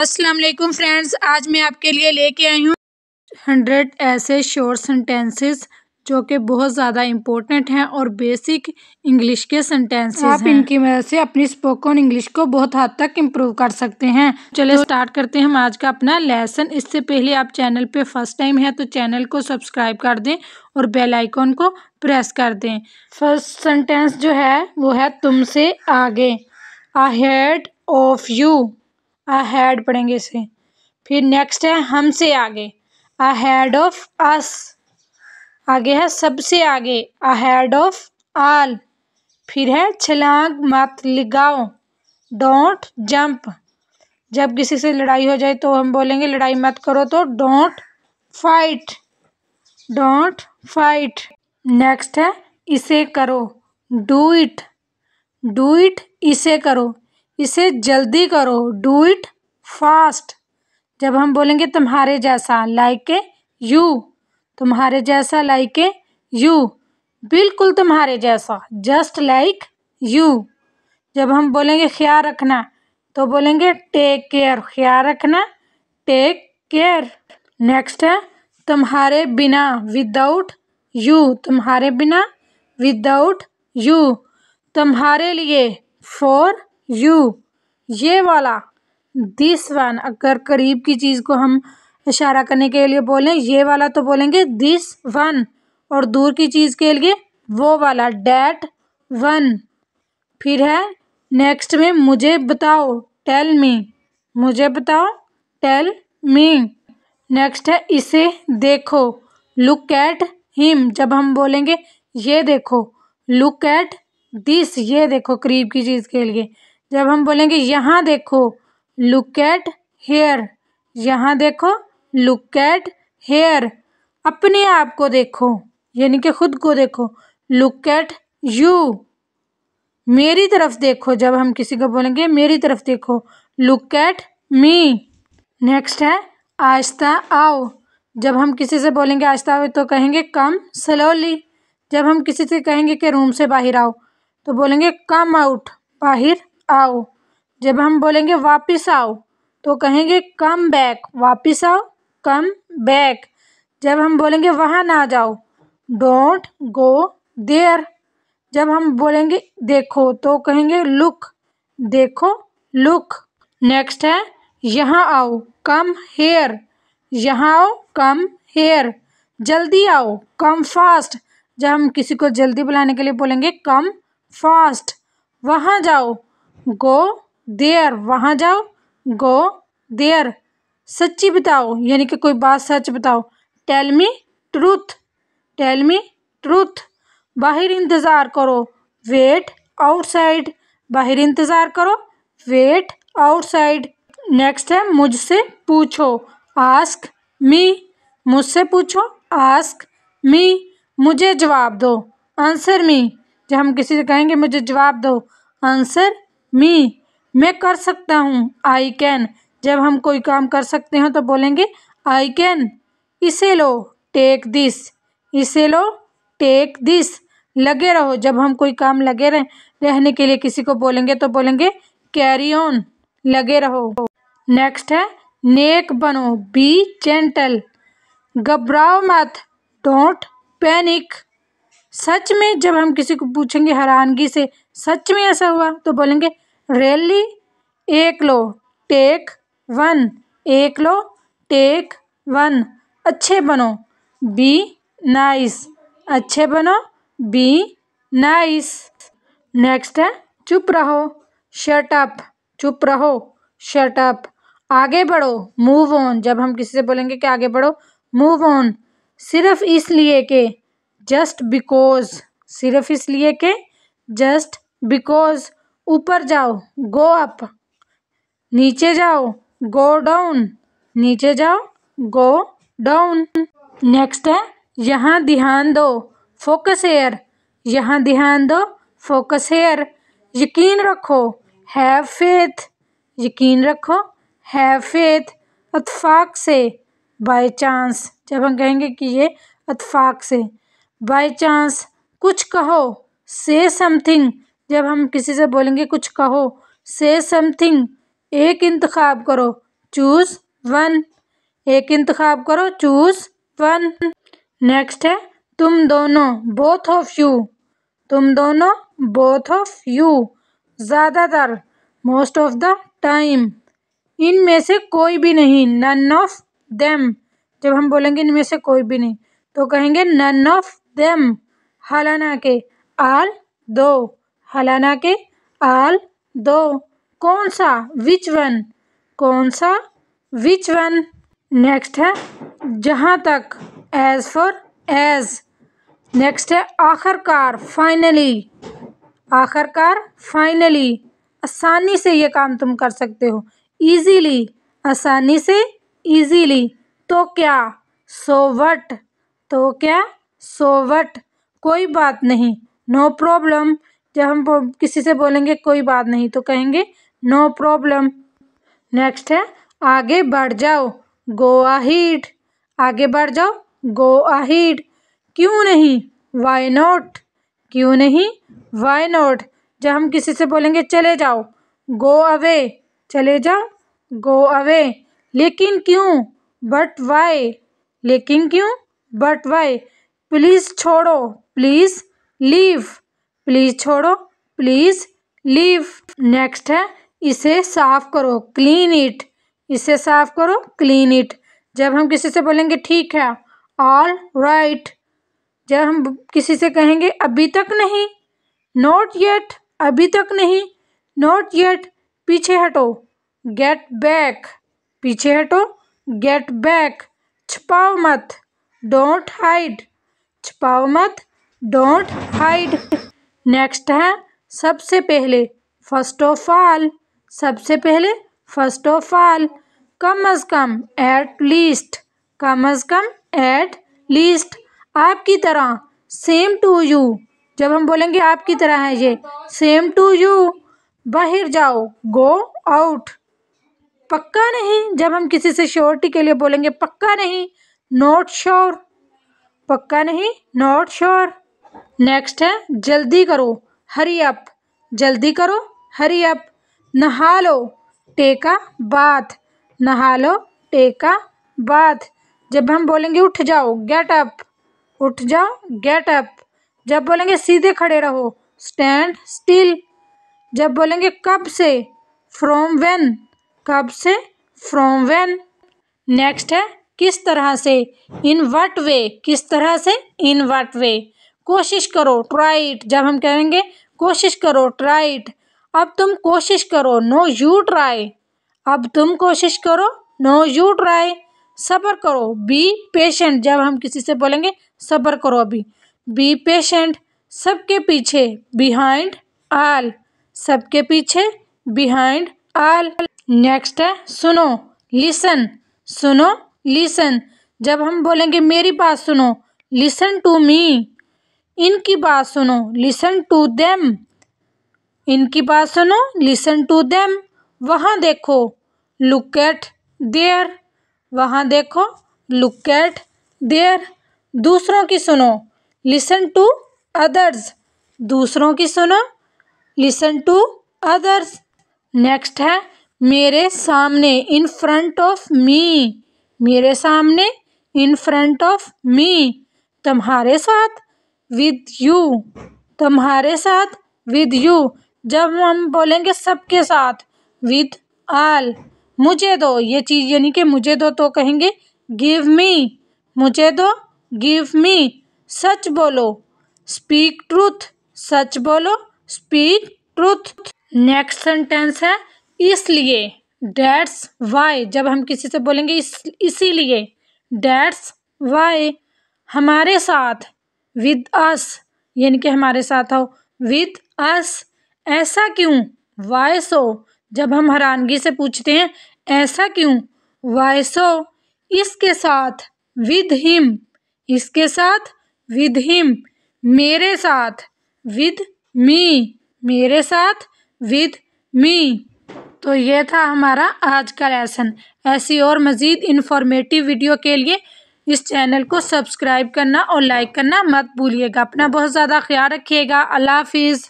Aslam friends आज मैं आपके लिए लेके आई हूँ हंड्रेड ऐसे शॉर्ट सेंटेंसेस जो कि बहुत ज़्यादा इम्पोर्टेंट हैं और बेसिक इंग्लिश के सेंटेंसेस आप इनकी मदद से अपनी स्पोकन इंग्लिश को बहुत हद तक इम्प्रूव कर सकते हैं चलिए तो- स्टार्ट करते हैं हम आज का अपना लेसन इससे पहले आप चैनल पे फर्स्ट टाइम है तो चैनल को सब्सक्राइब कर दें और बेल आइकॉन को प्रेस कर दें फर्स्ट सेंटेंस जो है वो है तुमसे आगे ahead of you ahead पढ़ेंगे इसे फिर नेक्स्ट है हमसे आगे अहेड ऑफ अस आगे है सबसे आगे अहेड ऑफ आल फिर है छलांग मत लिगाओ डोंट जंप जब किसी से लड़ाई हो जाए तो हम बोलेंगे लड़ाई मत करो तो don't fight don't fight next है इसे करो डू इट डू इट इसे करो इसे जल्दी करो डू इट फास्ट जब हम बोलेंगे तुम्हारे जैसा लाइक ए यू तुम्हारे जैसा लाइक ए यू बिल्कुल तुम्हारे जैसा जस्ट लाइक यू जब हम बोलेंगे ख्याल रखना तो बोलेंगे टेक केयर ख्याल रखना टेक केयर नेक्स्ट है तुम्हारे बिना विदाउट यू तुम्हारे बिना विदाउट यू तुम्हारे लिए फॉर यू ये वाला दिस वन अगर करीब की चीज़ को हम इशारा करने के लिए बोलें ये वाला तो बोलेंगे दिस वन और दूर की चीज़ के लिए वो वाला डैट वन फिर है नेक्स्ट में मुझे बताओ टेल मी मुझे बताओ टेल मी नेक्स्ट है इसे देखो लुक एट हिम जब हम बोलेंगे ये देखो लुक एट दिस ये देखो करीब की चीज़ के लिए जब हम बोलेंगे यहाँ देखो लुक एट हेयर यहाँ देखो लुक एट हेयर अपने आप को देखो यानी कि खुद को देखो लुक एट यू मेरी तरफ देखो जब हम किसी को बोलेंगे मेरी तरफ देखो लुक एट मी नेक्स्ट है आस्ता आओ जब हम किसी से बोलेंगे आस्ता आओ तो कहेंगे कम स्लोली जब हम किसी से कहेंगे कि रूम से बाहर आओ तो बोलेंगे कम आउट बाहर आओ जब हम बोलेंगे वापस आओ तो कहेंगे कम बैक वापस आओ कम बैक जब हम बोलेंगे वहाँ ना जाओ डोंट गो देयर जब हम बोलेंगे देखो तो कहेंगे लुक देखो लुक नेक्स्ट है यहाँ आओ कम हेयर यहाँ आओ कम हेयर जल्दी आओ कम फास्ट जब हम किसी को जल्दी बुलाने के लिए बोलेंगे कम फास्ट वहाँ जाओ गो देयर वहाँ जाओ गो देयर सच्ची बताओ यानी कि कोई बात सच बताओ tell me truth tell me truth बाहर इंतज़ार करो वेट आउटसाइड बाहर इंतज़ार करो वेट आउटसाइड नेक्स्ट है मुझसे पूछो आस्क मी मुझसे पूछो आस्क मी मुझे जवाब दो आंसर मी जब हम किसी से कहेंगे मुझे जवाब दो आंसर मी मैं कर सकता हूँ आई कैन जब हम कोई काम कर सकते हैं तो बोलेंगे आई कैन इसे लो टेक दिस इसे लो टेक दिस लगे रहो जब हम कोई काम लगे रहें रहने के लिए किसी को बोलेंगे तो बोलेंगे कैरी ऑन लगे रहो नेक्स्ट है नेक बनो बी जेंटल घबराओ मत डोंट पैनिक सच में जब हम किसी को पूछेंगे हैरानगी से सच में ऐसा हुआ तो बोलेंगे रैली लो टेक वन एक लो टेक वन अच्छे बनो बी नाइस अच्छे बनो बी नाइस नेक्स्ट है चुप रहो शर्ट अप चुप रहो शर्ट अप आगे बढ़ो मूव ऑन जब हम किसी से बोलेंगे कि आगे बढ़ो मूव ऑन सिर्फ इसलिए के जस्ट बिकॉज सिर्फ इसलिए के जस्ट बिकॉज ऊपर जाओ गो अप नीचे जाओ गो डाउन नीचे जाओ गो डाउन नेक्स्ट है यहाँ ध्यान दो फोकस एयर यहाँ ध्यान दो फोकस एयर यकीन रखो हैव फेथ यकीन रखो हैव फेथ अतफाक से बाय चांस जब हम कहेंगे कि ये अतफाक से बाय चांस कुछ कहो से समथिंग जब हम किसी से बोलेंगे कुछ कहो से समथिंग एक इंतखब करो चूज़ वन एक इंतखब करो चूज़ वन नेक्स्ट है तुम दोनों बोथ ऑफ यू तुम दोनों बोथ ऑफ यू ज़्यादातर मोस्ट ऑफ द टाइम इन में से कोई भी नहीं नन ऑफ देम जब हम बोलेंगे इनमें से कोई भी नहीं तो कहेंगे नन ऑफ देम हालाना के आल दो हलाना के आल दो कौन सा विच वन कौन सा विच वन नेक्स्ट है जहाँ तक एज फॉर एज नेक्स्ट है आखिरकार फाइनली आखिरकार फाइनली आसानी से ये काम तुम कर सकते हो ईजीली आसानी से ईजीली तो क्या सोवट तो क्या सोवट कोई बात नहीं नो प्रॉब्लम जब हम किसी से बोलेंगे कोई बात नहीं तो कहेंगे नो प्रॉब्लम नेक्स्ट है आगे बढ़ जाओ गो अहीड आगे बढ़ जाओ गो अहीड क्यों नहीं वाई नोट क्यों नहीं वाई नोट जब हम किसी से बोलेंगे चले जाओ गो अवे चले जाओ गो अवे लेकिन क्यों बट वाई लेकिन क्यों बट वाई प्लीज़ छोड़ो प्लीज़ लीव प्लीज़ छोड़ो प्लीज़ लीव नेक्स्ट है इसे साफ करो क्लीन इट इसे साफ करो क्लीन इट जब हम किसी से बोलेंगे ठीक है ऑल राइट right. जब हम किसी से कहेंगे अभी तक नहीं नोट येट अभी तक नहीं नोट येट पीछे हटो गेट बैक पीछे हटो गेट बैक छुपाओ मत डोंट हाइड छुपाओ मत डोंट हाइड नेक्स्ट है सबसे पहले फर्स्ट ऑफ ऑल सबसे पहले फर्स्ट ऑफ ऑल कम अज कम एट लीस्ट कम अज कम एट लीस्ट आपकी तरह सेम टू यू जब हम बोलेंगे आपकी तरह है ये सेम टू यू बाहर जाओ गो आउट पक्का नहीं जब हम किसी से श्योरिटी के लिए बोलेंगे पक्का नहीं नॉट श्योर पक्का नहीं नॉट श्योर sure. नेक्स्ट है जल्दी करो हरी अप जल्दी करो हरी अप नहा लो टेका बाथ नहा लो टेका बाथ जब हम बोलेंगे उठ जाओ गेट अप उठ जाओ गेट अप जब बोलेंगे सीधे खड़े रहो स्टैंड स्टिल जब बोलेंगे कब से फ्रॉम वेन कब से फ्रॉम वेन नेक्स्ट है किस तरह से इन वट वे किस तरह से इन वट वे कोशिश करो ट्राइट जब हम कहेंगे कोशिश करो ट्राइट अब तुम कोशिश करो नो यू ट्राई अब तुम कोशिश करो नो यू ट्राई सब्र करो बी पेशेंट जब हम किसी से बोलेंगे सब्र करो अभी बी पेशेंट सबके पीछे बिहाइंड आल सबके पीछे बिहाइंड आल नेक्स्ट है सुनो लिसन सुनो लिसन जब हम बोलेंगे मेरी बात सुनो लिसन टू मी इनकी बात सुनो लिसन टू देम इनकी बात सुनो लिसन टू देम वहाँ देखो लुक एट देयर वहाँ देखो लुक एट देयर दूसरों की सुनो लिसन टू अदर्स दूसरों की सुनो लिसन टू अदर्स नेक्स्ट है मेरे सामने इन फ्रंट ऑफ मी मेरे सामने इन फ्रंट ऑफ मी तुम्हारे साथ विद यू तुम्हारे साथ विद यू जब हम बोलेंगे सबके साथ विद आल मुझे दो ये चीज़ यानी कि मुझे दो तो कहेंगे गिव मी मुझे दो गिव मी सच बोलो स्पीक ट्रूथ सच बोलो स्पीक ट्रूथ नेक्स्ट सेंटेंस है इसलिए डैट्स वाई जब हम किसी से बोलेंगे इस इसीलिए डैट्स वाई हमारे साथ विद अस यानी कि हमारे साथ आओ विद अस ऐसा क्यों वाई सो जब हम हैरानगी से पूछते हैं ऐसा क्यों वाई सो इसके साथ विद हिम इसके साथ विद हिम मेरे साथ विद मी मेरे साथ विद मी तो ये था हमारा आज का लेसन ऐसी और मज़ीद इन्फॉर्मेटिव वीडियो के लिए इस चैनल को सब्सक्राइब करना और लाइक करना मत भूलिएगा अपना बहुत ज़्यादा ख्याल रखिएगा अल्लाह हाफिज़